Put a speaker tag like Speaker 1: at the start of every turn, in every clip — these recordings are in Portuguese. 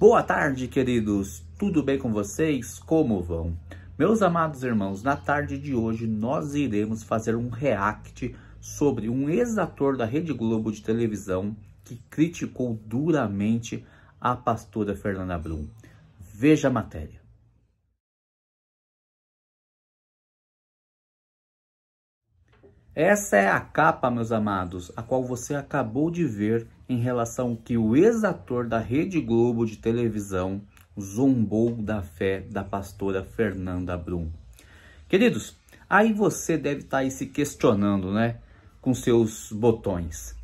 Speaker 1: Boa tarde, queridos. Tudo bem com vocês? Como vão? Meus amados irmãos, na tarde de hoje nós iremos fazer um react sobre um ex-ator da Rede Globo de televisão que criticou duramente a pastora Fernanda Brum. Veja a matéria. Essa é a capa, meus amados, a qual você acabou de ver em relação que o ex-ator da Rede Globo de televisão zombou da fé da pastora Fernanda Brum. Queridos, aí você deve estar tá aí se questionando, né, com seus botões.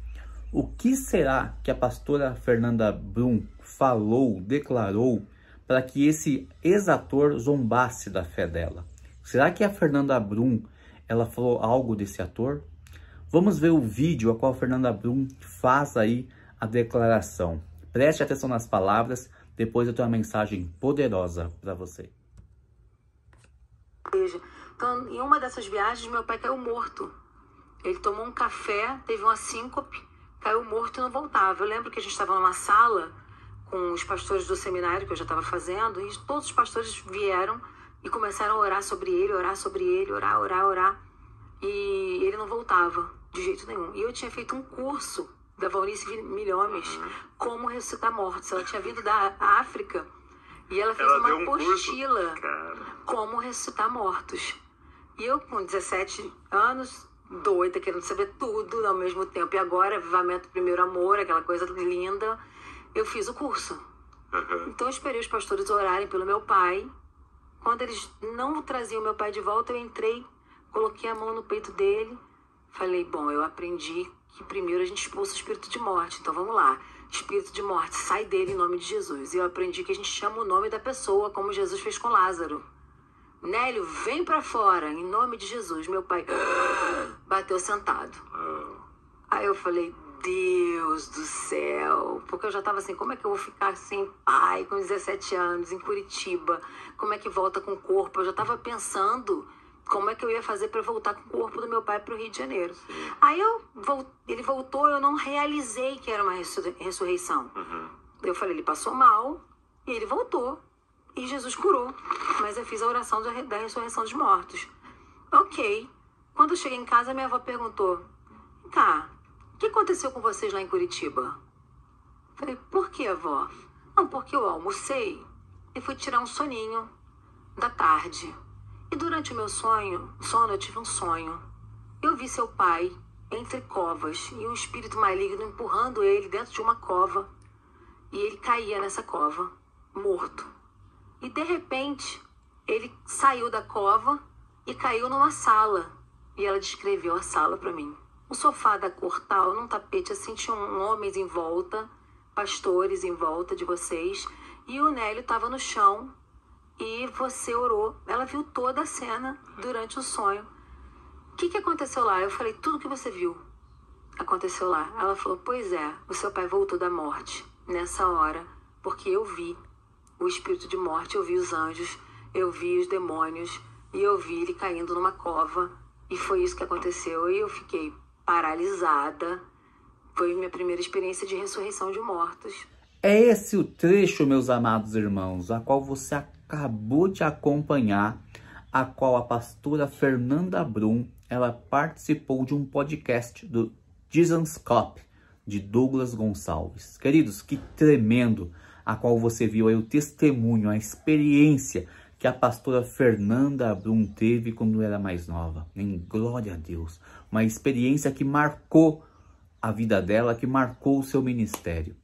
Speaker 1: O que será que a pastora Fernanda Brum falou, declarou para que esse ex-ator zombasse da fé dela? Será que a Fernanda Brum ela falou algo desse ator? Vamos ver o vídeo a qual a Fernanda Brum faz aí a declaração. Preste atenção nas palavras, depois eu tenho uma mensagem poderosa para você.
Speaker 2: Então, em uma dessas viagens, meu pai caiu morto. Ele tomou um café, teve uma síncope, caiu morto e não voltava. Eu lembro que a gente estava numa sala com os pastores do seminário que eu já estava fazendo e todos os pastores vieram e começaram a orar sobre ele, orar sobre ele, orar, orar, orar. E ele não voltava de jeito nenhum. E eu tinha feito um curso da Valnice Milhomes, uhum. como ressuscitar mortos. Ela tinha vindo da África e ela fez ela uma um apostila como ressuscitar mortos. E eu, com 17 anos, doida, querendo saber tudo ao mesmo tempo. E agora, Avivamento Primeiro Amor, aquela coisa linda, eu fiz o curso. Uhum. Então, eu esperei os pastores orarem pelo meu pai. Quando eles não traziam meu pai de volta, eu entrei, coloquei a mão no peito dele. Falei, bom, eu aprendi que primeiro a gente expulsa o espírito de morte. Então vamos lá. Espírito de morte, sai dele em nome de Jesus. E eu aprendi que a gente chama o nome da pessoa, como Jesus fez com Lázaro. Nélio, vem para fora, em nome de Jesus. Meu pai bateu sentado. Ah. Aí eu falei, Deus do céu. Porque eu já tava assim, como é que eu vou ficar sem pai com 17 anos, em Curitiba? Como é que volta com o corpo? Eu já tava pensando como é que eu ia fazer para voltar com o corpo do meu pai para o Rio de Janeiro. Sim. Aí eu ele voltou, eu não realizei que era uma ressurreição. Uhum. Eu falei, ele passou mal e ele voltou. E Jesus curou. Mas eu fiz a oração da, da ressurreição dos mortos. Ok. Quando eu cheguei em casa, minha avó perguntou: Tá, o que aconteceu com vocês lá em Curitiba? Eu falei, por que, avó? Não, porque eu almocei e fui tirar um soninho da tarde. E durante o meu sonho, sono, eu tive um sonho. Eu vi seu pai entre covas e um espírito maligno empurrando ele dentro de uma cova. E ele caía nessa cova, morto. E de repente, ele saiu da cova e caiu numa sala. E ela descreveu a sala para mim. Um sofá da cor tal, num tapete assim, tinha um homens em volta, pastores em volta de vocês. E o Nélio estava no chão, e você orou. Ela viu toda a cena durante o sonho. O que, que aconteceu lá? Eu falei, tudo que você viu aconteceu lá. Ela falou, pois é, o seu pai voltou da morte nessa hora, porque eu vi o espírito de morte, eu vi os anjos, eu vi os demônios e eu vi ele caindo numa cova. E foi isso que aconteceu. E eu fiquei paralisada. Foi minha primeira experiência de ressurreição de mortos.
Speaker 1: É esse o trecho, meus amados irmãos, a qual você acaba acabou de acompanhar, a qual a pastora Fernanda Brum, ela participou de um podcast do Dizanscope, de Douglas Gonçalves. Queridos, que tremendo a qual você viu aí o testemunho, a experiência que a pastora Fernanda Brum teve quando era mais nova. Em glória a Deus, uma experiência que marcou a vida dela, que marcou o seu ministério.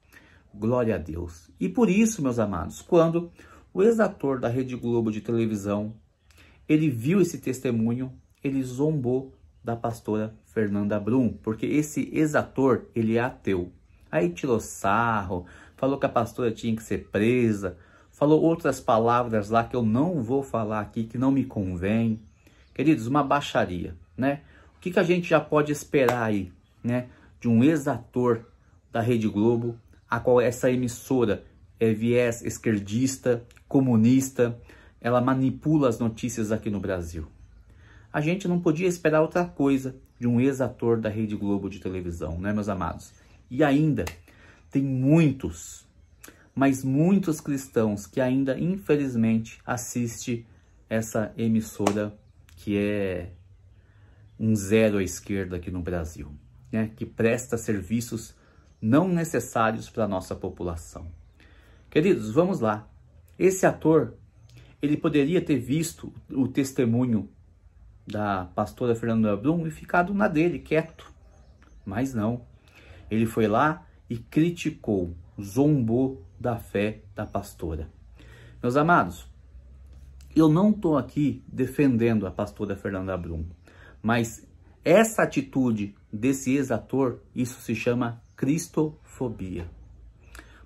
Speaker 1: Glória a Deus. E por isso, meus amados, quando o ex-ator da Rede Globo de televisão, ele viu esse testemunho, ele zombou da pastora Fernanda Brum, porque esse ex-ator, ele é ateu. Aí tirou sarro, falou que a pastora tinha que ser presa, falou outras palavras lá que eu não vou falar aqui, que não me convém. Queridos, uma baixaria, né? O que, que a gente já pode esperar aí, né? De um ex-ator da Rede Globo, a qual essa emissora é, viés esquerdista, comunista, ela manipula as notícias aqui no Brasil. A gente não podia esperar outra coisa de um ex-ator da Rede Globo de televisão, né, meus amados? E ainda, tem muitos, mas muitos cristãos que ainda, infelizmente, assiste essa emissora que é um zero à esquerda aqui no Brasil, né? que presta serviços não necessários para a nossa população. Queridos, vamos lá. Esse ator, ele poderia ter visto o testemunho da pastora Fernanda Brum e ficado na dele, quieto. Mas não. Ele foi lá e criticou, zombou da fé da pastora. Meus amados, eu não estou aqui defendendo a pastora Fernanda Brum, mas essa atitude desse ex-ator, isso se chama cristofobia.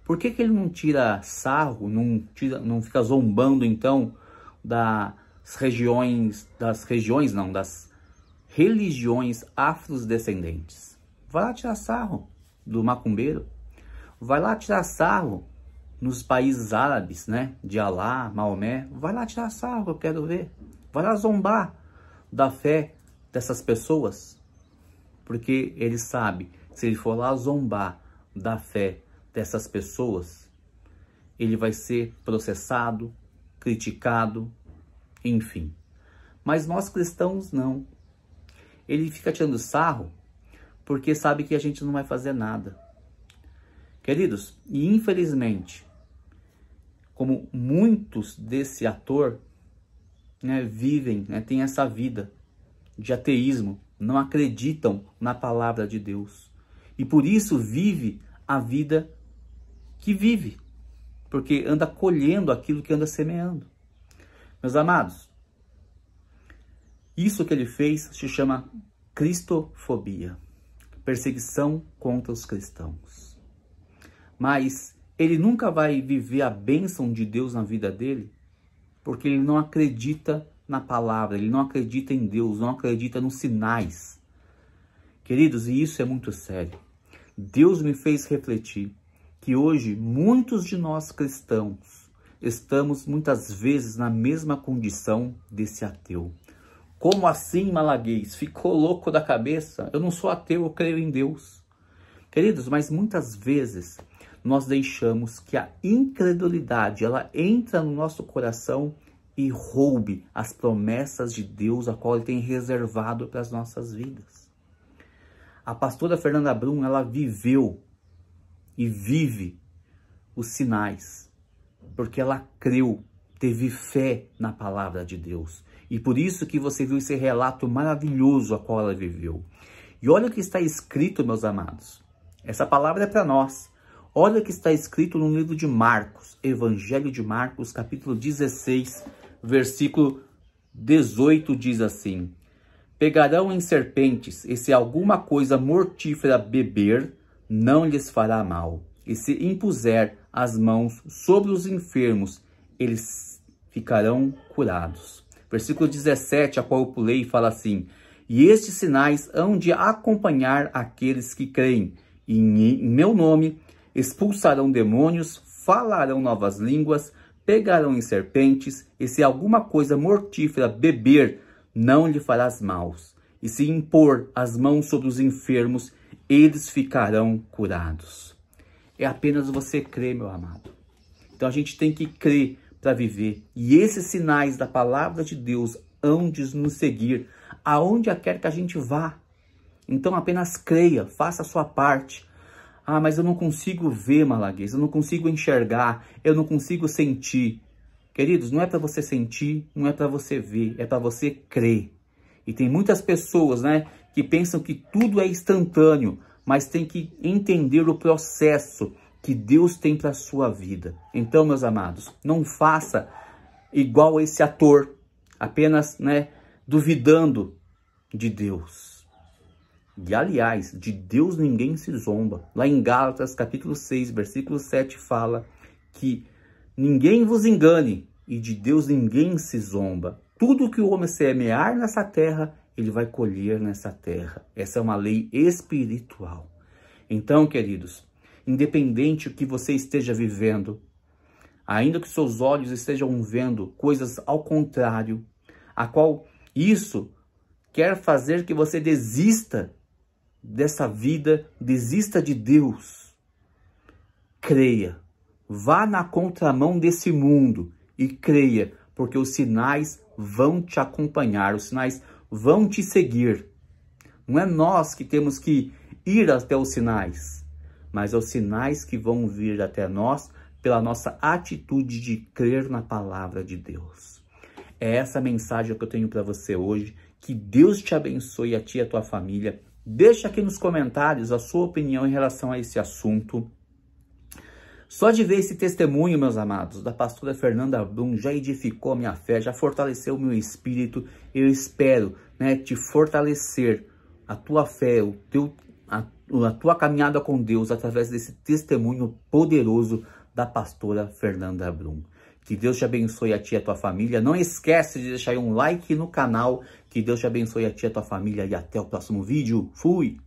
Speaker 1: Por que, que ele não tira sarro, não, tira, não fica zombando então das regiões, das regiões não, das religiões afrodescendentes? Vai lá tirar sarro do macumbeiro, vai lá tirar sarro nos países árabes, né, de Alá, Maomé, vai lá tirar sarro, eu quero ver, vai lá zombar da fé dessas pessoas, porque ele sabe, se ele for lá zombar da fé dessas pessoas, ele vai ser processado, criticado, enfim. Mas nós cristãos não. Ele fica tirando sarro porque sabe que a gente não vai fazer nada. Queridos, e infelizmente, como muitos desse ator né, vivem, né, têm essa vida de ateísmo, não acreditam na palavra de Deus. E por isso vive a vida que vive, porque anda colhendo aquilo que anda semeando. Meus amados, isso que ele fez se chama cristofobia, perseguição contra os cristãos. Mas ele nunca vai viver a bênção de Deus na vida dele, porque ele não acredita na palavra, ele não acredita em Deus, não acredita nos sinais. Queridos, e isso é muito sério. Deus me fez refletir que hoje muitos de nós cristãos estamos muitas vezes na mesma condição desse ateu. Como assim, Malaguês? Ficou louco da cabeça? Eu não sou ateu, eu creio em Deus. Queridos, mas muitas vezes nós deixamos que a incredulidade ela entra no nosso coração e roube as promessas de Deus a qual ele tem reservado para as nossas vidas. A pastora Fernanda Brum, ela viveu e vive os sinais, porque ela creu, teve fé na palavra de Deus. E por isso que você viu esse relato maravilhoso a qual ela viveu. E olha o que está escrito, meus amados. Essa palavra é para nós. Olha o que está escrito no livro de Marcos, Evangelho de Marcos, capítulo 16, versículo 18 diz assim: Pegarão em serpentes, e se alguma coisa mortífera beber, não lhes fará mal. E se impuser as mãos sobre os enfermos, eles ficarão curados. Versículo 17, a qual eu pulei, fala assim: E estes sinais hão de acompanhar aqueles que creem, em meu nome expulsarão demônios, falarão novas línguas, pegarão em serpentes, e se alguma coisa mortífera beber, não lhe farás maus. E se impor as mãos sobre os enfermos, eles ficarão curados. É apenas você crer, meu amado. Então a gente tem que crer para viver. E esses sinais da palavra de Deus hão de nos seguir, aonde quer que a gente vá. Então apenas creia, faça a sua parte. Ah, mas eu não consigo ver, Malaguês, eu não consigo enxergar, eu não consigo sentir. Queridos, não é para você sentir, não é para você ver, é para você crer. E tem muitas pessoas, né, que pensam que tudo é instantâneo, mas tem que entender o processo que Deus tem para a sua vida. Então, meus amados, não faça igual esse ator, apenas né, duvidando de Deus. E aliás, de Deus ninguém se zomba. Lá em Gálatas, capítulo 6, versículo 7, fala que ninguém vos engane e de Deus ninguém se zomba. Tudo que o homem semear nessa terra, ele vai colher nessa terra. Essa é uma lei espiritual. Então, queridos, independente o que você esteja vivendo, ainda que seus olhos estejam vendo coisas ao contrário, a qual isso quer fazer que você desista dessa vida, desista de Deus. Creia, vá na contramão desse mundo e creia, porque os sinais vão te acompanhar, os sinais vão te seguir. Não é nós que temos que ir até os sinais, mas é os sinais que vão vir até nós pela nossa atitude de crer na palavra de Deus. É essa mensagem que eu tenho para você hoje. Que Deus te abençoe a ti e a tua família. Deixa aqui nos comentários a sua opinião em relação a esse assunto. Só de ver esse testemunho, meus amados, da pastora Fernanda Blum, já edificou a minha fé, já fortaleceu o meu espírito. Eu espero né, te fortalecer a tua fé, o teu, a, a tua caminhada com Deus através desse testemunho poderoso da pastora Fernanda Blum. Que Deus te abençoe a ti e a tua família. Não esquece de deixar um like no canal. Que Deus te abençoe a ti e a tua família. E até o próximo vídeo. Fui!